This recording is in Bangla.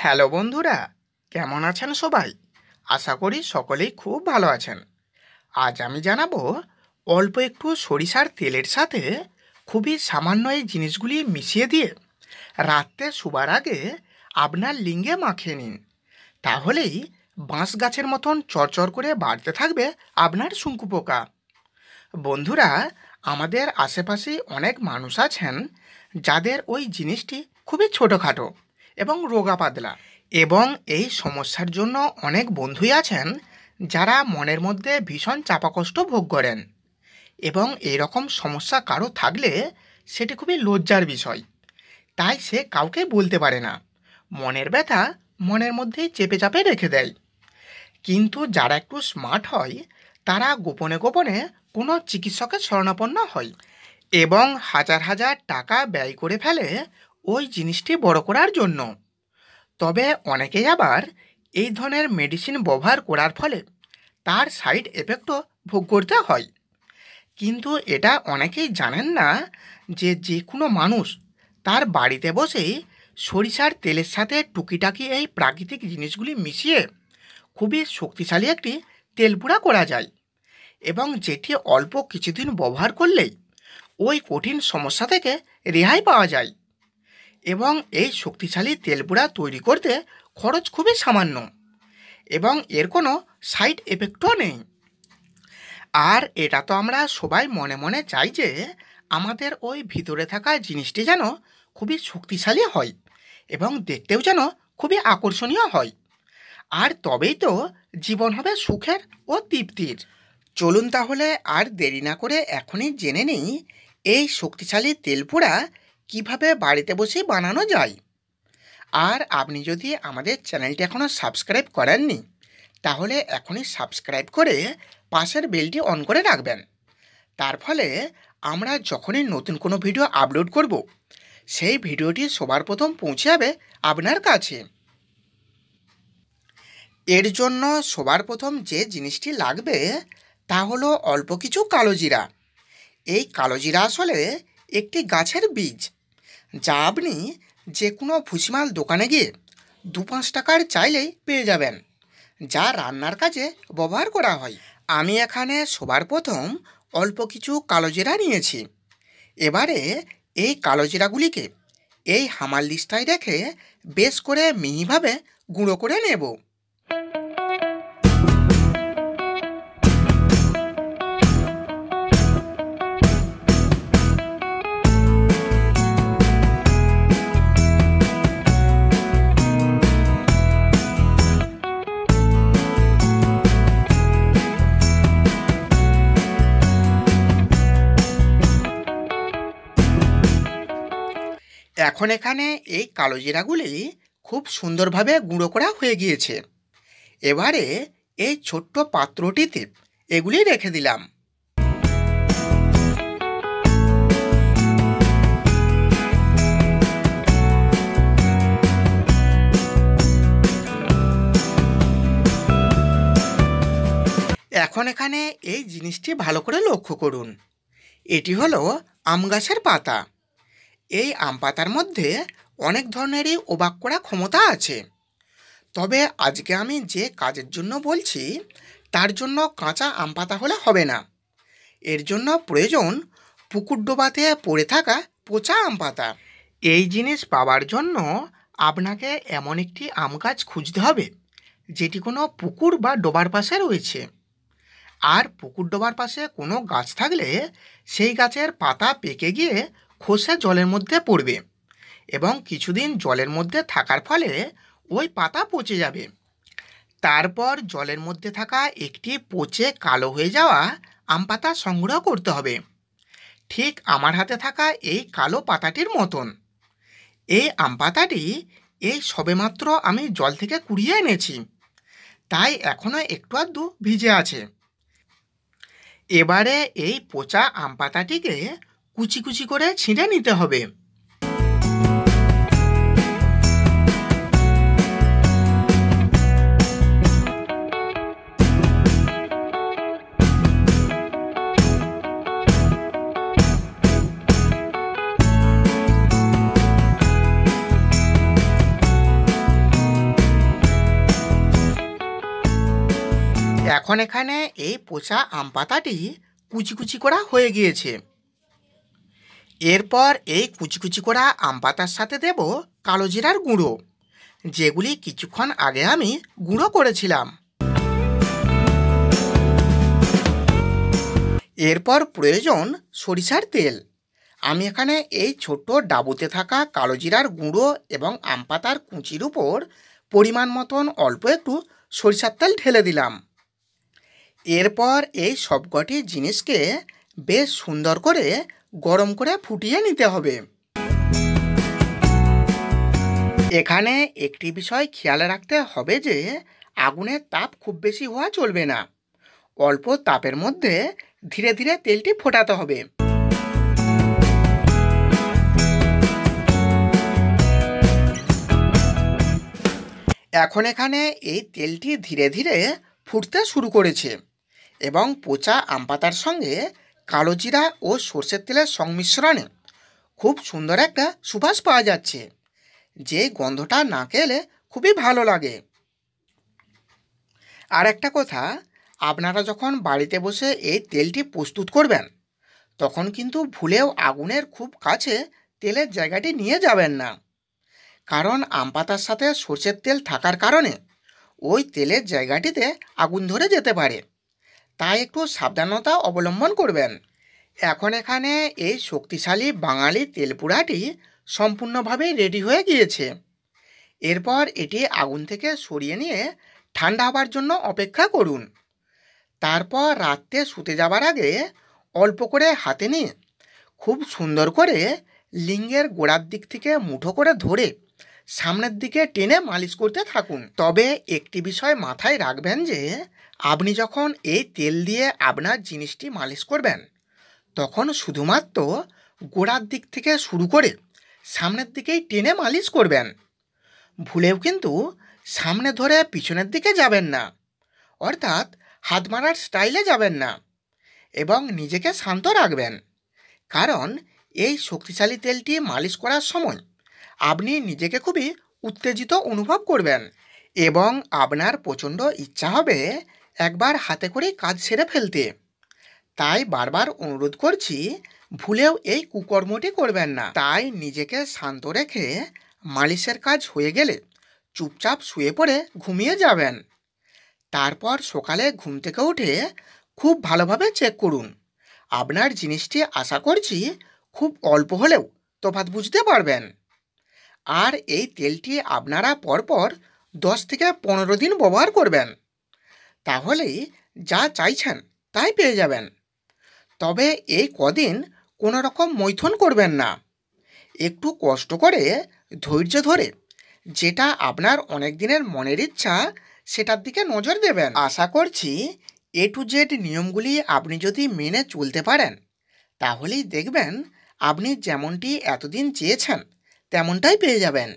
হ্যালো বন্ধুরা কেমন আছেন সবাই আশা করি সকলেই খুব ভালো আছেন আজ আমি জানাবো অল্প একটু সরিষার তেলের সাথে খুবই সামান্য এই জিনিসগুলি মিশিয়ে দিয়ে রাত্রে শুবার আগে আপনার লিঙ্গে মাখিয়ে নিন তাহলেই বাঁশ গাছের মতন চরচর করে বাড়তে থাকবে আপনার শঙ্কু পোকা বন্ধুরা আমাদের আশেপাশে অনেক মানুষ আছেন যাদের ওই জিনিসটি খুবই ছোটোখাটো এবং রোগা পাতলা এবং এই সমস্যার জন্য অনেক বন্ধুই আছেন যারা মনের মধ্যে ভীষণ চাপাকষ্ট ভোগ করেন এবং এরকম সমস্যা কারো থাকলে সেটি খুবই লজ্জার বিষয় তাই সে কাউকে বলতে পারে না মনের ব্যথা মনের মধ্যেই চেপে চাপে রেখে দেয় কিন্তু যারা একটু স্মার্ট হয় তারা গোপনে গোপনে কোনো চিকিৎসকের শরণাপন্ন হয় এবং হাজার হাজার টাকা ব্যয় করে ফেলে ওই জিনিসটি বড় করার জন্য তবে অনেকেই আবার এই ধরনের মেডিসিন ব্যবহার করার ফলে তার সাইড এফেক্টও ভোগ করতে হয় কিন্তু এটা অনেকেই জানেন না যে যে কোনো মানুষ তার বাড়িতে বসেই সরিষার তেলের সাথে টুকিটাকি এই প্রাকৃতিক জিনিসগুলি মিশিয়ে খুবই শক্তিশালী একটি তেল পোড়া করা যায় এবং যেটি অল্প কিছুদিন ব্যবহার করলেই ওই কঠিন সমস্যা থেকে রেহাই পাওয়া যায় এবং এই শক্তিশালী তেলপুরা তৈরি করতে খরচ খুবই সামান্য এবং এর কোনো সাইড এফেক্টও নেই আর এটা তো আমরা সবাই মনে মনে চাই যে আমাদের ওই ভিতরে থাকা জিনিসটি যেন খুবই শক্তিশালী হয় এবং দেখতেও যেন খুবই আকর্ষণীয় হয় আর তবেই তো জীবন হবে সুখের ও তৃপ্তির চলুন তাহলে আর দেরি না করে এখনই জেনে নিই এই শক্তিশালী তেলপোড়া কিভাবে বাড়িতে বসে বানানো যায় আর আপনি যদি আমাদের চ্যানেলটি এখনও সাবস্ক্রাইব করেননি তাহলে এখনই সাবস্ক্রাইব করে পাশের বেলটি অন করে রাখবেন তার ফলে আমরা যখনই নতুন কোনো ভিডিও আপলোড করব সেই ভিডিওটি সবার প্রথম পৌঁছে যাবে আপনার কাছে এর জন্য সবার প্রথম যে জিনিসটি লাগবে তা হলো অল্প কিছু কালোজিরা এই কালোজিরা আসলে একটি গাছের বীজ যা আপনি যে কোনো ভুসিমাল দোকানে গিয়ে দু পাঁচ টাকার চাইলেই পেয়ে যাবেন যা রান্নার কাজে ব্যবহার করা হয় আমি এখানে সবার প্রথম অল্প কিছু কালোজিরা নিয়েছি এবারে এই কালোজিরাগুলিকে এই হামাল লিস্টায় রেখে বেশ করে মিহিভাবে গুঁড়ো করে নেব এখন এখানে এই কালো জিরাগুলি খুব সুন্দরভাবে গুঁড়ো করা হয়ে গিয়েছে এবারে এই ছোট্ট পাত্রটিতে এগুলি রেখে দিলাম এখন এখানে এই জিনিসটি ভালো করে লক্ষ্য করুন এটি হলো আম গাছের পাতা এই আম পাতার মধ্যে অনেক ধরনেরই অবাক করা ক্ষমতা আছে তবে আজকে আমি যে কাজের জন্য বলছি তার জন্য কাঁচা আম পাতা হলে হবে না এর জন্য প্রয়োজন পুকুর ডোবাতে পড়ে থাকা পচা আম পাতা এই জিনিস পাওয়ার জন্য আপনাকে এমন একটি আম গাছ খুঁজতে হবে যেটি কোনো পুকুর বা ডোবার পাশে রয়েছে আর পুকুর ডোবার পাশে কোনো গাছ থাকলে সেই গাছের পাতা পেকে গিয়ে খোসা জলের মধ্যে পড়বে এবং কিছুদিন জলের মধ্যে থাকার ফলে ওই পাতা পচে যাবে তারপর জলের মধ্যে থাকা একটি পচে কালো হয়ে যাওয়া আম পাতা সংগ্রহ করতে হবে ঠিক আমার হাতে থাকা এই কালো পাতাটির মতন এই আম পাতাটি এই সবেমাত্র আমি জল থেকে কুড়িয়ে এনেছি তাই এখনও একটু আধটু ভিজে আছে এবারে এই পচা আম পাতাটিকে কুচি কুচি করে ছিঁড়ে নিতে হবে এখন এখানে এই পচা আম পাতাটি কুচি কুচি করা হয়ে গিয়েছে এরপর এই কুচি কুচি করা আম পাতার সাথে দেব কালো জিরার গুঁড়ো যেগুলি কিছুক্ষণ আগে আমি গুঁড়ো করেছিলাম এরপর প্রয়োজন সরিষার তেল আমি এখানে এই ছোট্ট ডাবুতে থাকা কালো জিরার গুঁড়ো এবং আম পাতার কুচির উপর পরিমাণ মতন অল্প একটু সরিষার তেল ঢেলে দিলাম এরপর এই সবকটি জিনিসকে বেশ সুন্দর করে গরম করে ফুটিয়ে নিতে হবে এখানে একটি বিষয় খেয়াল রাখতে হবে যে আগুনের তাপ খুব বেশি হওয়া চলবে না অল্প তাপের মধ্যে ধীরে ধীরে তেলটি ফোটাতে হবে এখন এখানে এই তেলটি ধীরে ধীরে ফুটতে শুরু করেছে এবং পচা আম পাতার সঙ্গে কালো জিরা ও সর্ষের তেলের সংমিশ্রণে খুব সুন্দর একটা সুবাস পাওয়া যাচ্ছে যে গন্ধটা না খেলে খুবই ভালো লাগে আর একটা কথা আপনারা যখন বাড়িতে বসে এই তেলটি প্রস্তুত করবেন তখন কিন্তু ভুলেও আগুনের খুব কাছে তেলের জায়গাটি নিয়ে যাবেন না কারণ আম পাতার সাথে সর্ষের তেল থাকার কারণে ওই তেলের জায়গাটিতে আগুন ধরে যেতে পারে তাই একটু সাবধানতা অবলম্বন করবেন এখন এখানে এই শক্তিশালী বাঙালি তেলপুরাটি সম্পূর্ণভাবে রেডি হয়ে গিয়েছে এরপর এটি আগুন থেকে সরিয়ে নিয়ে ঠান্ডা হবার জন্য অপেক্ষা করুন তারপর রাত্রে শুতে যাবার আগে অল্প করে হাতে নিয়ে খুব সুন্দর করে লিঙ্গের গোড়ার দিক থেকে মুঠো করে ধরে সামনের দিকে টেনে মালিশ করতে থাকুন তবে একটি বিষয় মাথায় রাখবেন যে আপনি যখন এই তেল দিয়ে আপনার জিনিসটি মালিশ করবেন তখন শুধুমাত্র গোড়ার দিক থেকে শুরু করে সামনের দিকেই টেনে মালিশ করবেন ভুলেও কিন্তু সামনে ধরে পিছনের দিকে যাবেন না অর্থাৎ হাত মারার স্টাইলে যাবেন না এবং নিজেকে শান্ত রাখবেন কারণ এই শক্তিশালী তেলটি মালিশ করার সময় আপনি নিজেকে খুবই উত্তেজিত অনুভব করবেন এবং আপনার প্রচণ্ড ইচ্ছা হবে একবার হাতে করে কাজ সেরে ফেলতে তাই বারবার অনুরোধ করছি ভুলেও এই কুকর্মটি করবেন না তাই নিজেকে শান্ত রেখে মালিশের কাজ হয়ে গেলে চুপচাপ শুয়ে পড়ে ঘুমিয়ে যাবেন তারপর সকালে ঘুম থেকে উঠে খুব ভালোভাবে চেক করুন আপনার জিনিসটি আশা করছি খুব অল্প হলেও তফাত বুঝতে পারবেন আর এই তেলটি আপনারা পরপর দশ থেকে পনেরো দিন ব্যবহার করবেন তাহলেই যা চাইছেন তাই পেয়ে যাবেন তবে এই কদিন কোনো রকম মৈথন করবেন না একটু কষ্ট করে ধৈর্য ধরে যেটা আপনার অনেক দিনের মনের ইচ্ছা সেটার দিকে নজর দেবেন আশা করছি এ টু জেড নিয়মগুলি আপনি যদি মেনে চলতে পারেন তাহলেই দেখবেন আপনি যেমনটি এতদিন চেয়েছেন তেমনটাই পেয়ে যাবেন